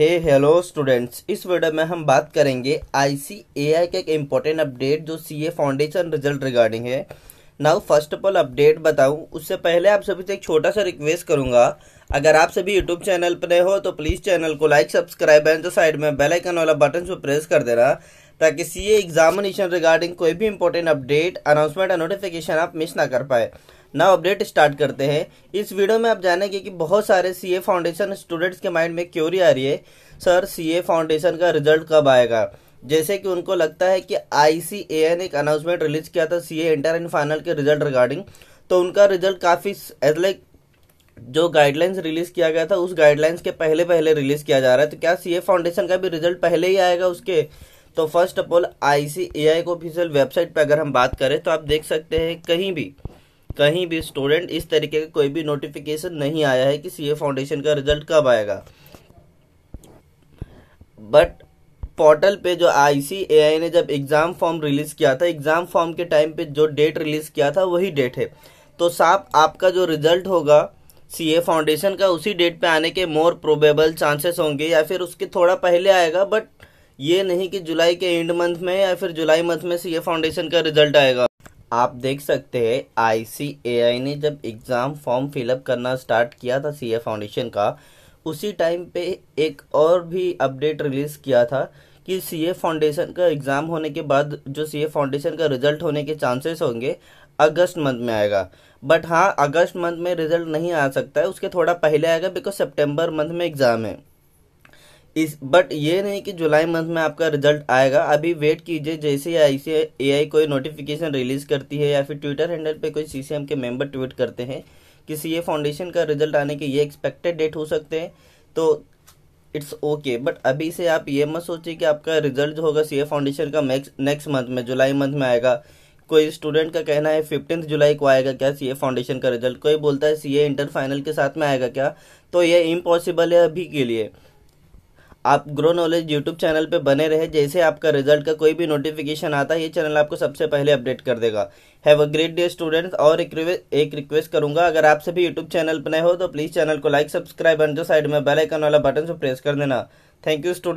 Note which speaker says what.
Speaker 1: हे hello students इस video में हम बात करेंगे आई सी ए आई का एक इम्पोर्टेंट अपडेट जो C A foundation result regarding है now first of all update बताऊं उससे पहले आप सभी से एक छोटा सा रिक्वेस्ट करूंगा अगर आप सभी यूट्यूब चैनल पर हो तो प्लीज़ चैनल को लाइक सब्सक्राइब एंड तो साइड में बेलाइकन वाला बटन से प्रेस कर देना ताकि सीए एग्जामिनेशन रिगार्डिंग कोई भी इंपॉर्टेंट अपडेट अनाउंसमेंट और नोटिफिकेशन आप मिस ना कर पाए नाउ अपडेट स्टार्ट करते हैं इस वीडियो में आप जानेंगे कि बहुत सारे सीए फाउंडेशन स्टूडेंट्स के माइंड में क्यूरी आ रही है सर सीए फाउंडेशन का रिजल्ट कब आएगा जैसे कि उनको लगता है कि आई एन एक अनाउंसमेंट रिलीज किया था सी इंटर एंड फाइनल के रिजल्ट रिगार्डिंग तो उनका रिजल्ट काफ़ी एज लाइक जो गाइडलाइंस रिलीज़ किया गया था उस गाइडलाइंस के पहले पहले रिलीज़ किया जा रहा है तो क्या सी फाउंडेशन का भी रिजल्ट पहले ही आएगा उसके तो first of all I C A I को ऑफिशियल वेबसाइट पर अगर हम बात करें तो आप देख सकते हैं कहीं भी कहीं भी स्टूडेंट इस तरीके का कोई भी नोटिफिकेशन नहीं आया है कि सी ए फाउंडेशन का रिजल्ट कब आएगा बट पोर्टल पे जो आई सी ए आई ने जब एग्ज़ाम फॉर्म रिलीज़ किया था एग्ज़ाम फॉर्म के टाइम पे जो डेट रिलीज़ किया था वही डेट है तो साफ आपका जो रिज़ल्ट होगा सी ए फाउंडेशन का उसी डेट पे आने के मोर प्रोबेबल चांसेस होंगे या फिर उसके थोड़ा पहले आएगा बट ये नहीं कि जुलाई के एंड मंथ में या फिर जुलाई मंथ में से ये फाउंडेशन का रिजल्ट आएगा आप देख सकते हैं आईसीएआई ने जब एग्ज़ाम फॉर्म फिलअप करना स्टार्ट किया था सी फाउंडेशन का उसी टाइम पे एक और भी अपडेट रिलीज़ किया था कि सी फाउंडेशन का एग्ज़ाम होने के बाद जो सी फाउंडेशन का रिजल्ट होने के चांसेस होंगे अगस्त मंथ में आएगा बट हाँ अगस्त मंथ में रिजल्ट नहीं आ सकता है उसके थोड़ा पहले आएगा बिकॉज सेप्टेम्बर मंथ में एग्ज़ाम है इस बट ये नहीं कि जुलाई मंथ में आपका रिजल्ट आएगा अभी वेट कीजिए जैसे आई सी ए कोई नोटिफिकेशन रिलीज करती है या फिर ट्विटर हैंडल पे कोई सी के मेंबर ट्वीट करते हैं कि सी फाउंडेशन का रिजल्ट आने के ये एक्सपेक्टेड डेट हो सकते हैं तो इट्स ओके बट अभी से आप ये मत सोचिए कि आपका रिजल्ट जो होगा सी फाउंडेशन का नेक्स्ट मंथ में जुलाई मंथ में आएगा कोई स्टूडेंट का कहना है फिफ्टींथ जुलाई को आएगा क्या सीए फाउंडेशन का रिजल्ट कोई बोलता है सीए इंटर फाइनल के साथ में आएगा क्या तो ये इम्पॉसिबल है अभी के लिए आप ग्रो नॉलेज यूट्यूब चैनल पे बने रहे जैसे आपका रिजल्ट का कोई भी नोटिफिकेशन आता है ये चैनल आपको सबसे पहले अपडेट कर देगा have a great day students और एक एक रिक्वेस्ट करूंगा अगर आप सभी यूट्यूब चैनल पर नए हो तो प्लीज़ चैनल को लाइक सब्सक्राइब एंड जो साइड में बेलाइकन वाला बटन से प्रेस कर देना थैंक यू स्टूडेंट